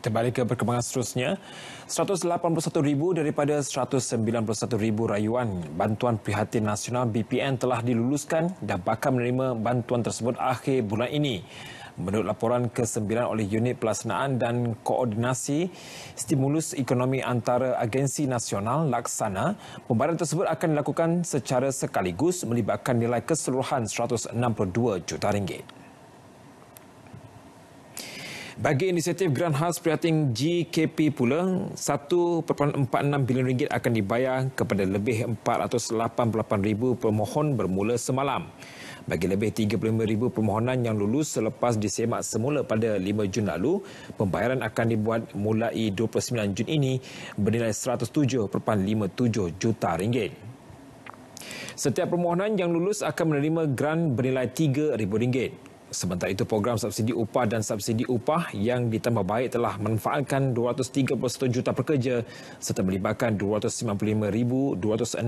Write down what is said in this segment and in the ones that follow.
Kita balik ke perkembangan seterusnya. 181,000 daripada 191,000 rayuan bantuan prihatin nasional BPN telah diluluskan dan bakal menerima bantuan tersebut akhir bulan ini. Menurut laporan kesembilan oleh Unit Pelaksanaan dan Koordinasi Stimulus Ekonomi Antara Agensi Nasional Laksana, pembayaran tersebut akan dilakukan secara sekaligus melibatkan nilai keseluruhan 162 juta ringgit. Bagi inisiatif Grand House Prihatin GKP pula, 1.46 bilion ringgit akan dibayar kepada lebih 488,000 pemohon bermula semalam. Bagi lebih 35,000 permohonan yang lulus selepas disemak semula pada 5 Jun lalu, pembayaran akan dibuat mulai 29 Jun ini bernilai 107.57 juta ringgit. Setiap permohonan yang lulus akan menerima grant bernilai RM3,000. Sementara itu program subsidi upah dan subsidi upah yang ditambah baik telah menfaatkan 231 juta pekerja serta melibatkan 295,265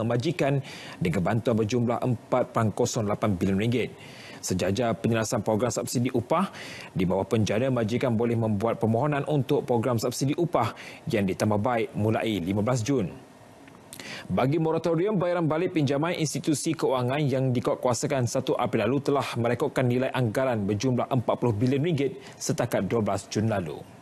majikan dengan bantuan berjumlah 4.08 bilion ringgit. Sejajar penyelesaian program subsidi upah, di bawah penjara majikan boleh membuat permohonan untuk program subsidi upah yang ditambah baik mulai 15 Jun bagi moratorium bayaran balik pinjaman institusi keuangan yang dikuatkuasakan 1 April lalu telah merekodkan nilai anggaran berjumlah 40 bilion ringgit setakat 12 Jun lalu.